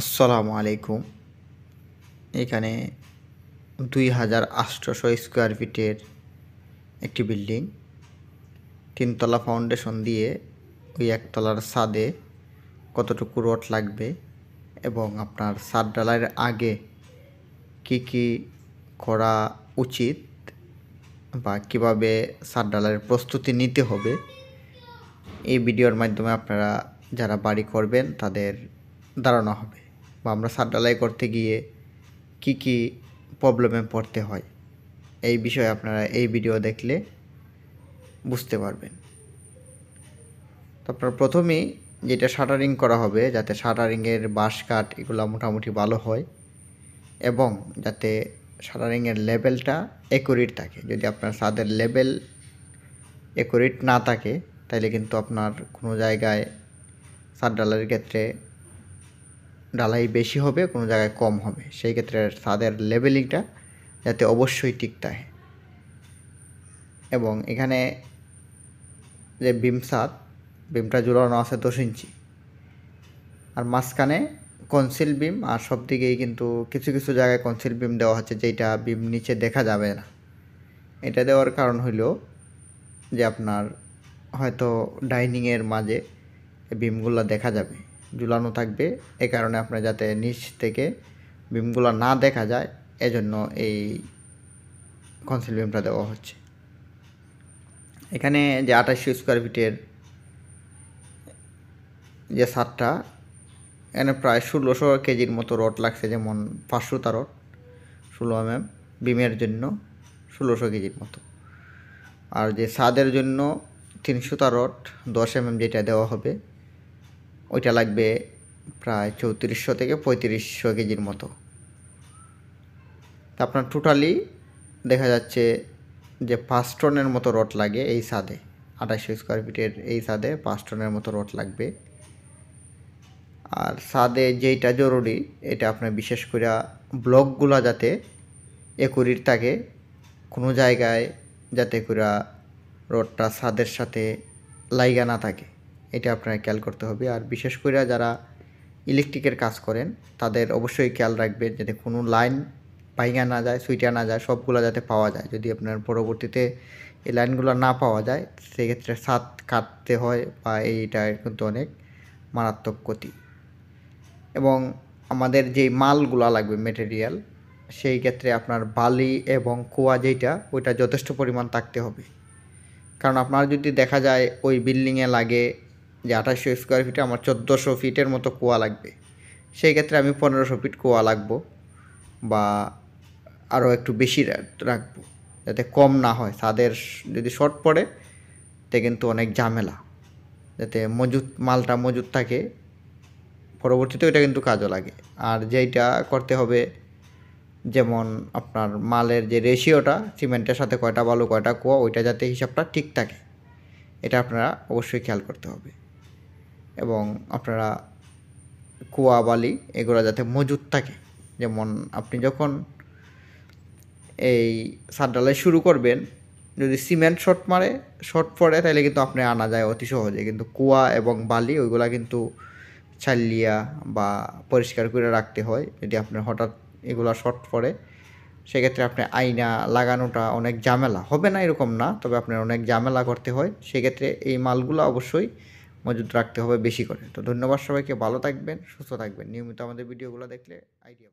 আসসালামু আলাইকুম এখানে দুই হাজার আষ্টশো স্কোয়ার ফিটের একটি বিল্ডিং তিনতলা ফাউন্ডেশন দিয়ে ওই একতলার ছাদে কতটুকু রড লাগবে এবং আপনার ছাদ ডালার আগে কি কি করা উচিত বা কিভাবে ছাদ ডালার প্রস্তুতি নিতে হবে এই ভিডিওর মাধ্যমে আপনারা যারা বাড়ি করবেন তাদের দাঁড়ানো হবে বা আমরা সার ডালাই করতে গিয়ে কি কি প্রবলেমে পড়তে হয় এই বিষয়ে আপনারা এই ভিডিও দেখলে বুঝতে পারবেন তো প্রথমেই যেটা শাটারিং করা হবে যাতে শাটারিংয়ের বাঁশ কাঠ এগুলো মোটামুটি ভালো হয় এবং যাতে শাটারিংয়ের লেভেলটা একুরেট থাকে যদি আপনার সাদের লেভেল একুরেট না থাকে তাহলে কিন্তু আপনার কোনো জায়গায় সাদ ডালের ক্ষেত্রে ঢালাই বেশি হবে কোনো জায়গায় কম হবে সেই ক্ষেত্রে ছাদের লেবেলিংটা যাতে অবশ্যই ঠিক থাকে এবং এখানে যে বিম ছাদ বিমটা জুড়ানো আছে দশ ইঞ্চি আর মাঝখানে কনসিল বিম আর সব দিকেই কিন্তু কিছু কিছু জায়গায় কনসিল বিম দেওয়া হচ্ছে যেটা বিম নিচে দেখা যাবে না এটা দেওয়ার কারণ হইল যে আপনার হয়তো ডাইনিংয়ের মাঝে বিমগুলো দেখা যাবে ঝুলানো থাকবে এ কারণে আপনার যাতে নিচ থেকে বিমগুলো না দেখা যায় এজন্য এই কনসিল বিমটা দেওয়া হচ্ছে এখানে যে আঠাশ স্কোয়ার ফিটের যে সারটা এখানে প্রায় ষোলোশো কেজির মতো রড লাগছে যেমন পাঁচশো তার রড ষোলো এম এম বিমের জন্য ষোলোশো কেজির মতো আর যে সাদের জন্য তিনশো তার রড দশ এম mm এম যেটা দেওয়া হবে ওইটা লাগবে প্রায় চৌত্রিশশো থেকে পঁয়ত্রিশশো কেজির মতো তা আপনার টোটালি দেখা যাচ্ছে যে পাঁচ টনের মতো রড লাগে এই সাদে আঠাশশো স্কোয়ার ফিটের এই সাদে পাঁচ টনের মতো রড লাগবে আর সাদে যেইটা জরুরি এটা আপনার বিশেষ করে ব্লকগুলো যাতে একুরির থাকে কোনো জায়গায় যাতে করে রডটা সাদের সাথে লাইগা না থাকে এটা আপনারা খেয়াল করতে হবে আর বিশেষ করে যারা ইলেকট্রিকের কাজ করেন তাদের অবশ্যই খেয়াল রাখবেন যাতে কোনো লাইন ভাইঙা না যায় সুইটা না যায় সবগুলো যাতে পাওয়া যায় যদি আপনার পরবর্তীতে এই লাইনগুলো না পাওয়া যায় সেক্ষেত্রে সাত কাটতে হয় বা এইটা কিন্তু অনেক মারাত্মক ক্ষতি এবং আমাদের যে মালগুলো লাগবে মেটেরিয়াল সেই ক্ষেত্রে আপনার বালি এবং কুয়া যেটা ওইটা যথেষ্ট পরিমাণ থাকতে হবে কারণ আপনার যদি দেখা যায় ওই বিল্ডিংয়ে লাগে যে আঠাশশো স্কোয়ার ফিটে আমার চোদ্দোশো ফিটের মতো কুয়া লাগবে সেই ক্ষেত্রে আমি পনেরোশো ফিট কুয়া লাগবো বা আরও একটু বেশি রাখবো যাতে কম না হয় তাদের যদি শর্ট পড়ে তে কিন্তু অনেক ঝামেলা যাতে মজুত মালটা মজুত থাকে পরবর্তীতে ওইটা কিন্তু কাজও লাগে আর যেইটা করতে হবে যেমন আপনার মালের যে রেশিওটা সিমেন্টের সাথে কয়টা বালু কয়টা কুয়া ওইটা যাতে হিসাবটা ঠিক থাকে এটা আপনারা অবশ্যই খেয়াল করতে হবে এবং আপনারা কুয়া বালি এগুলো যাতে মজুদ থাকে যেমন আপনি যখন এই সাদ ডালাই শুরু করবেন যদি সিমেন্ট শর্ট মারে শর্ট পড়ে তাহলে কিন্তু আপনি আনা যায় অতি সহজে কিন্তু কুয়া এবং বালি ওইগুলা কিন্তু চালিয়া বা পরিষ্কার করে রাখতে হয় যদি আপনার হঠাৎ এগুলা শর্ট পড়ে সেক্ষেত্রে আপনার আয়না লাগানোটা অনেক ঝামেলা হবে না এরকম না তবে আপনার অনেক ঝামেলা করতে হয় সেক্ষেত্রে এই মালগুলো অবশ্যই মজুদ রাখতে হবে বেশি করে তো ধন্যবাদ সবাইকে ভালো থাকবেন সুস্থ থাকবেন নিয়মিত আমাদের ভিডিওগুলো দেখলে আইডিয়া